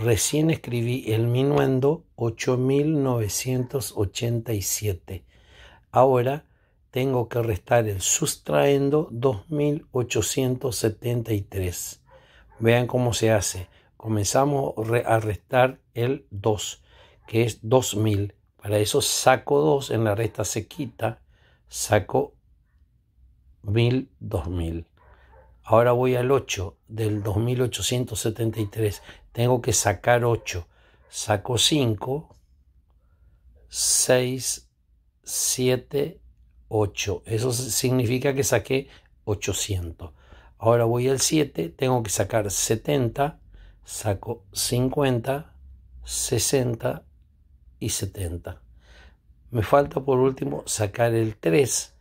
Recién escribí el minuendo 8987. Ahora tengo que restar el sustraendo 2873. Vean cómo se hace. Comenzamos a restar el 2, que es 2000. Para eso saco 2, en la resta se quita, saco 1000, 2000. Ahora voy al 8 del 2873 tengo que sacar 8. Saco 5, 6, 7, 8. Eso significa que saqué 800. Ahora voy al 7, tengo que sacar 70, saco 50, 60 y 70. Me falta por último sacar el 3,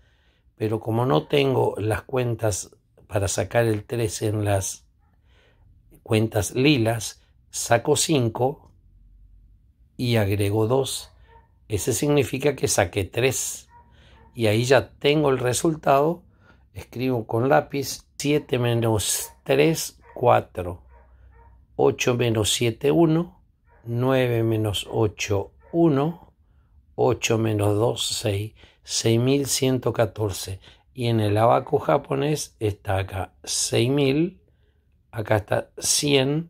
pero como no tengo las cuentas para sacar el 3 en las cuentas lilas, saco 5 y agrego 2. Ese significa que saqué 3. Y ahí ya tengo el resultado. Escribo con lápiz 7 menos 3, 4. 8 menos 7, 1. 9 menos 8, 1. 8 menos 2, 6. 6114. Y en el abaco japonés está acá 6000. Acá está 100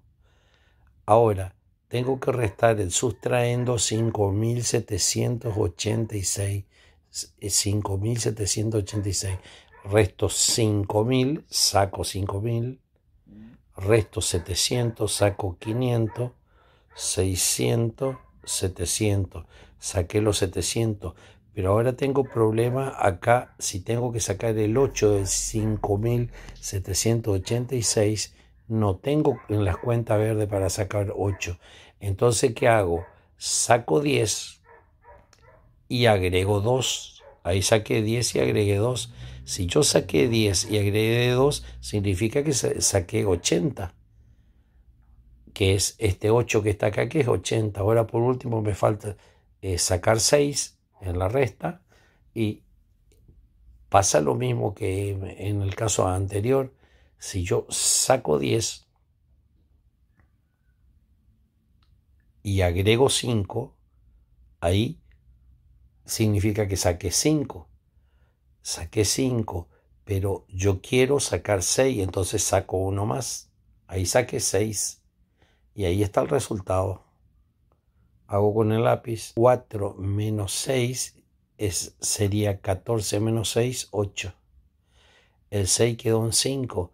Ahora, tengo que restar el sustraendo 5.786. 5.786. Eh, resto 5.000, saco 5.000. Resto 700, saco 500. 600, 700. Saqué los 700. Pero ahora tengo problema acá si tengo que sacar el 8 de 5.786 no tengo en las cuentas verdes para sacar 8. Entonces, ¿qué hago? Saco 10 y agrego 2. Ahí saqué 10 y agregué 2. Si yo saqué 10 y agregué 2, significa que saqué 80. Que es este 8 que está acá, que es 80. Ahora, por último, me falta eh, sacar 6 en la resta y pasa lo mismo que en el caso anterior si yo saco 10 y agrego 5, ahí significa que saqué 5. Saqué 5, pero yo quiero sacar 6, entonces saco uno más. Ahí saqué 6 y ahí está el resultado. Hago con el lápiz 4 menos 6 es, sería 14 menos 6, 8. El 6 quedó en 5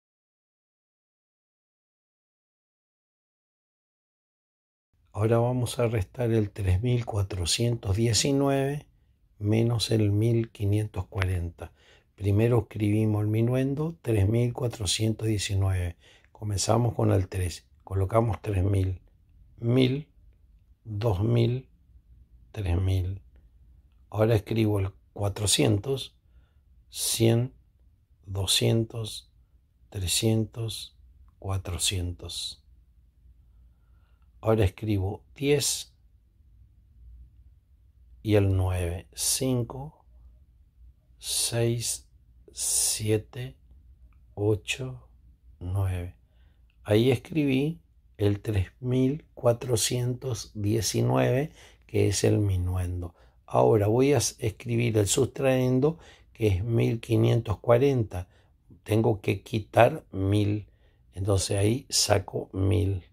Ahora vamos a restar el 3419 menos el 1540. Primero escribimos el minuendo 3419. Comenzamos con el 3. Colocamos 3000. 1000, 2000, 3000. Ahora escribo el 400, 100, 200, 300, 400. Ahora escribo 10 y el 9. 5, 6, 7, 8, 9. Ahí escribí el 3419, que es el minuendo. Ahora voy a escribir el sustraendo, que es 1540. Tengo que quitar 1000. Entonces ahí saco 1000.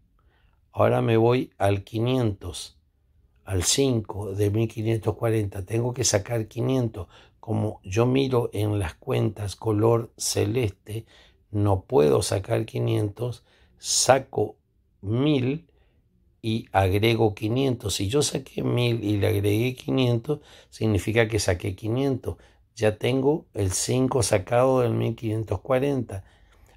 Ahora me voy al 500, al 5 de 1540. Tengo que sacar 500. Como yo miro en las cuentas color celeste, no puedo sacar 500. Saco 1000 y agrego 500. Si yo saqué 1000 y le agregué 500, significa que saqué 500. Ya tengo el 5 sacado del 1540.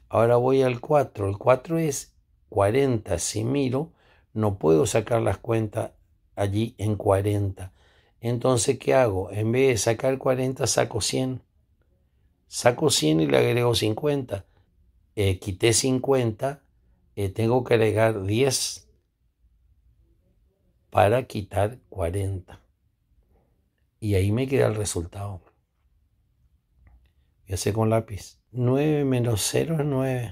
Ahora voy al 4. El 4 es 40, si miro, no puedo sacar las cuentas allí en 40. Entonces, ¿qué hago? En vez de sacar 40, saco 100. Saco 100 y le agrego 50. Eh, quité 50, eh, tengo que agregar 10 para quitar 40. Y ahí me queda el resultado. Voy a con lápiz. 9 menos 0 es 9.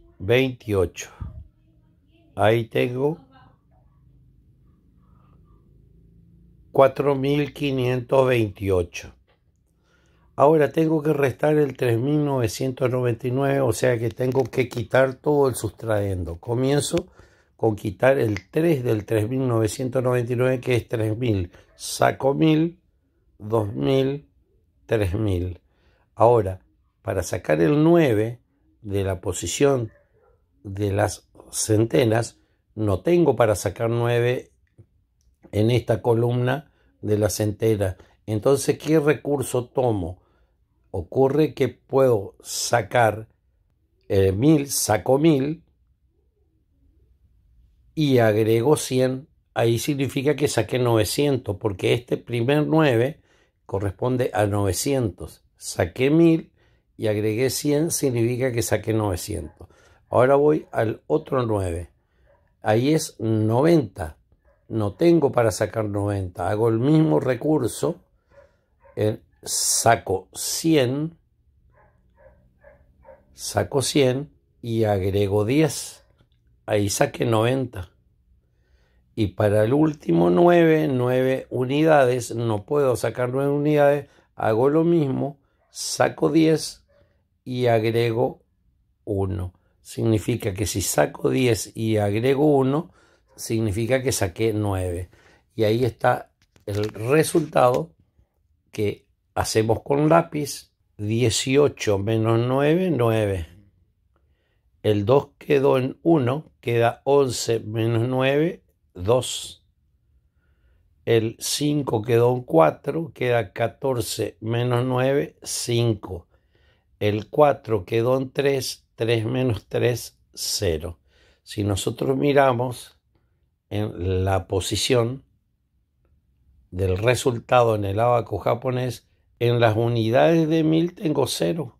28. Ahí tengo 4.528. Ahora tengo que restar el 3.999, o sea que tengo que quitar todo el sustraendo. Comienzo con quitar el 3 del 3.999, que es 3.000. Saco 1.000, 2.000, 3.000. Ahora, para sacar el 9 de la posición de las centenas, no tengo para sacar 9 en esta columna de la centena. Entonces, ¿qué recurso tomo? Ocurre que puedo sacar eh, mil, saco mil y agrego 100. Ahí significa que saqué 900, porque este primer 9 corresponde a 900. Saqué 1000 y agregué 100, significa que saqué 900. Ahora voy al otro 9. Ahí es 90. No tengo para sacar 90. Hago el mismo recurso. En, saco 100. Saco 100 y agrego 10. Ahí saqué 90. Y para el último 9, 9 unidades, no puedo sacar 9 unidades, hago lo mismo, saco 10 y agrego 1 significa que si saco 10 y agrego 1, significa que saqué 9. Y ahí está el resultado que hacemos con lápiz. 18 menos 9, 9. El 2 quedó en 1, queda 11 menos 9, 2. El 5 quedó en 4, queda 14 menos 9, 5. El 4 quedó en 3, 3 menos 3, 0. Si nosotros miramos en la posición del resultado en el abaco japonés, en las unidades de 1000 tengo 0.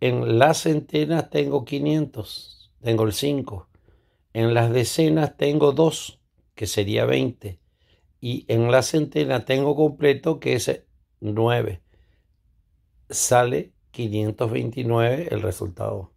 En las centenas tengo 500, tengo el 5. En las decenas tengo 2, que sería 20. Y en la centena tengo completo, que es 9. Sale 529 el resultado.